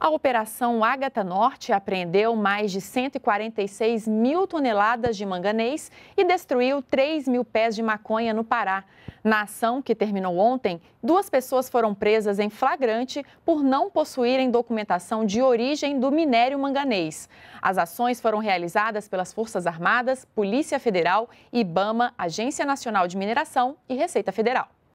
A Operação Ágata Norte apreendeu mais de 146 mil toneladas de manganês e destruiu 3 mil pés de maconha no Pará. Na ação, que terminou ontem, duas pessoas foram presas em flagrante por não possuírem documentação de origem do minério manganês. As ações foram realizadas pelas Forças Armadas, Polícia Federal, IBAMA, Agência Nacional de Mineração e Receita Federal.